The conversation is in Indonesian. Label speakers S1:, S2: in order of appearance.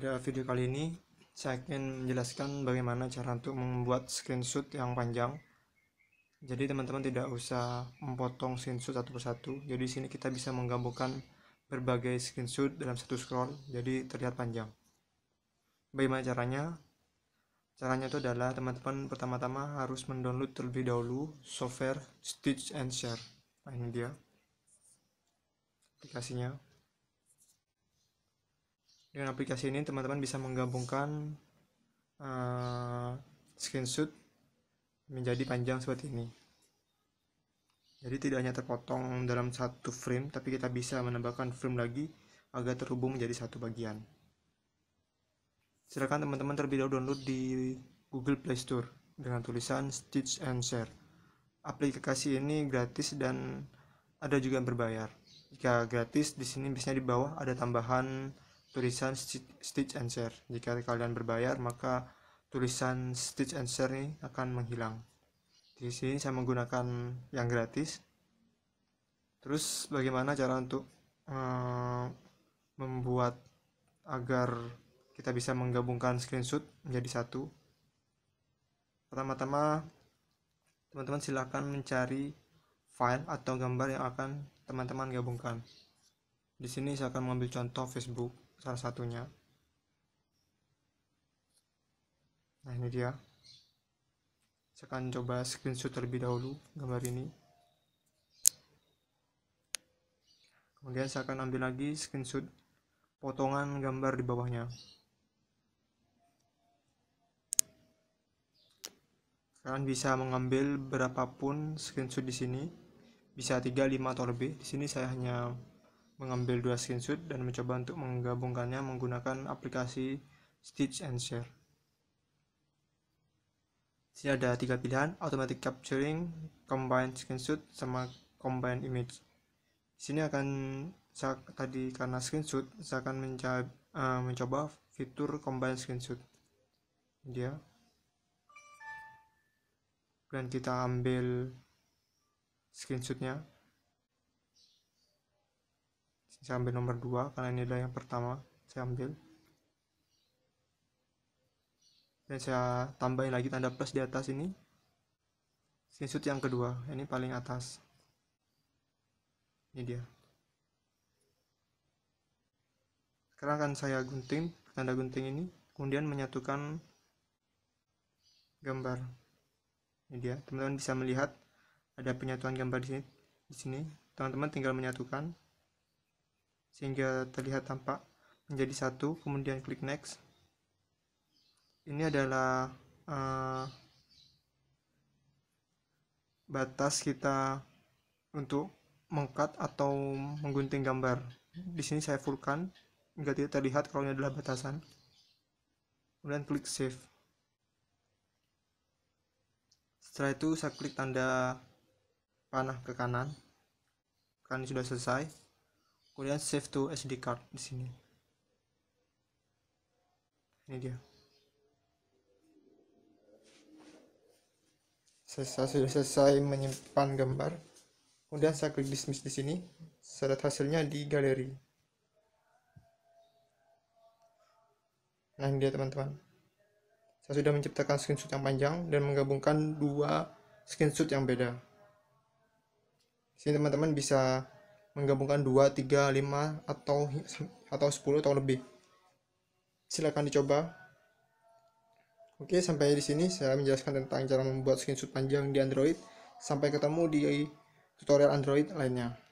S1: pada video kali ini saya ingin menjelaskan bagaimana cara untuk membuat screenshot yang panjang jadi teman-teman tidak usah memotong screenshot satu persatu jadi sini kita bisa menggabungkan berbagai screenshot dalam satu scroll jadi terlihat panjang bagaimana caranya caranya itu adalah teman-teman pertama-tama harus mendownload terlebih dahulu software Stitch and Share nah ini dia aplikasinya dengan aplikasi ini teman-teman bisa menggabungkan uh, screenshot menjadi panjang seperti ini jadi tidak hanya terpotong dalam satu frame tapi kita bisa menambahkan frame lagi agar terhubung menjadi satu bagian silakan teman-teman terlebih dahulu download di Google Play Store dengan tulisan Stitch and Share aplikasi ini gratis dan ada juga yang berbayar jika gratis di sini biasanya di bawah ada tambahan tulisan stitch and share jika kalian berbayar maka tulisan stitch and share ini akan menghilang di sini saya menggunakan yang gratis terus bagaimana cara untuk uh, membuat agar kita bisa menggabungkan screenshot menjadi satu pertama-tama teman-teman silahkan mencari file atau gambar yang akan teman-teman gabungkan di sini saya akan mengambil contoh Facebook salah satunya nah ini dia saya akan coba screenshot terlebih dahulu gambar ini kemudian saya akan ambil lagi screenshot potongan gambar di bawahnya kalian bisa mengambil berapapun screenshot di sini bisa 3, 5 atau lebih di sini saya hanya mengambil dua screenshot dan mencoba untuk menggabungkannya menggunakan aplikasi Stitch and Share. Sini ada tiga pilihan, automatic capturing, combine screenshot, sama combine image. Sini akan saya, tadi karena screenshot, saya akan mencoba, uh, eh, mencoba fitur combine screenshot. Dia. Dan kita ambil screenshotnya saya ambil nomor 2 karena ini adalah yang pertama saya ambil dan saya tambahin lagi tanda plus di atas ini screenshot yang kedua ini paling atas ini dia sekarang akan saya gunting tanda gunting ini kemudian menyatukan gambar ini dia teman-teman bisa melihat ada penyatuan gambar di sini di sini teman-teman tinggal menyatukan sehingga terlihat tampak menjadi satu kemudian klik next ini adalah uh, batas kita untuk mengkat atau menggunting gambar di sini saya fullkan hingga tidak terlihat kalau ini adalah batasan kemudian klik save setelah itu saya klik tanda panah ke kanan karena sudah selesai kemudian save to SD card di sini ini dia selesai sudah selesai menyimpan gambar kemudian saya klik dismiss di sini lihat hasilnya di galeri nah ini dia teman-teman saya sudah menciptakan screenshot yang panjang dan menggabungkan dua screenshot yang beda sini teman-teman bisa menggabungkan 2, 3, 5 atau atau 10 atau lebih. Silakan dicoba. Oke, sampai di sini saya menjelaskan tentang cara membuat screenshot panjang di Android. Sampai ketemu di tutorial Android lainnya.